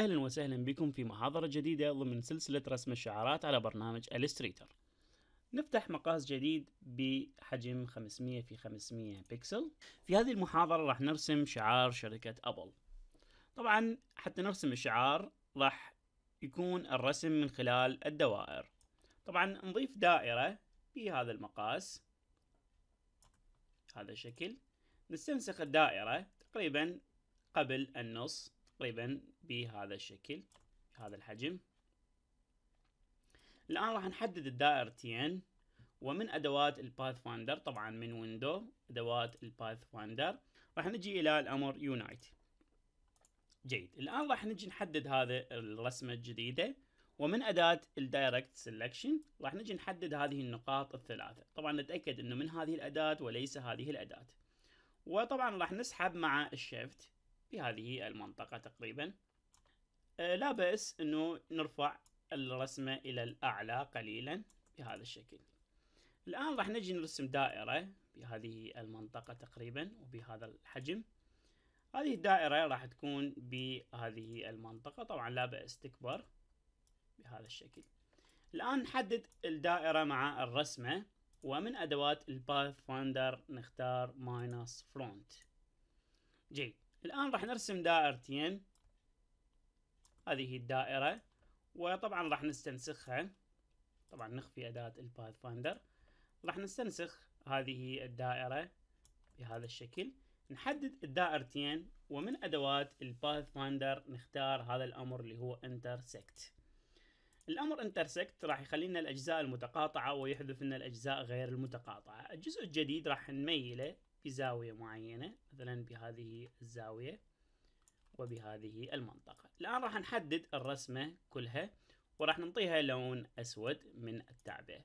أهلا وسهلا بكم في محاضرة جديدة ضمن سلسلة رسم الشعارات على برنامج الستريتر نفتح مقاس جديد بحجم 500 في 500 بكسل في هذه المحاضرة راح نرسم شعار شركة أبل طبعا حتى نرسم الشعار راح يكون الرسم من خلال الدوائر طبعا نضيف دائرة بهذا المقاس هذا الشكل نستنسخ الدائرة تقريبا قبل النص تقريبا بهذا الشكل هذا الحجم الآن راح نحدد الدائرتين ومن أدوات الباث فايندر طبعا من ويندو أدوات الباث فايندر راح نجي إلى الأمر يونايت جيد الآن راح نجي نحدد هذا الرسمة الجديدة ومن أداة الدايركت سلكشن راح نجي نحدد هذه النقاط الثلاثة طبعا نتأكد أنه من هذه الأداة وليس هذه الأداة وطبعا راح نسحب مع الشيفت بهذه المنطقة تقريبا آه، لا بأس أنه نرفع الرسمة إلى الأعلى قليلا بهذا الشكل الآن راح نجي نرسم دائرة بهذه المنطقة تقريبا وبهذا الحجم هذه الدائرة راح تكون بهذه المنطقة طبعا لا بأس تكبر بهذا الشكل الآن نحدد الدائرة مع الرسمة ومن أدوات الباث فايندر نختار ماينس فرونت جيد الآن راح نرسم دائرتين هذه هي الدائرة وطبعا راح نستنسخها طبعا نخفي أداة الباث فاندر راح نستنسخ هذه الدائرة بهذا الشكل نحدد الدائرتين ومن أدوات الباث فاندر نختار هذا الأمر اللي هو intersect الأمر intersect راح يخلينا الأجزاء المتقاطعة ويحذف لنا الأجزاء غير المتقاطعة الجزء الجديد راح نميله بزاوية معينة مثلا بهذه الزاوية وبهذه المنطقة الآن راح نحدد الرسمة كلها وراح نعطيها لون أسود من التعبئة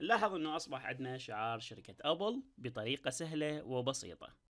نلاحظ أنه أصبح عندنا شعار شركة أبل بطريقة سهلة وبسيطة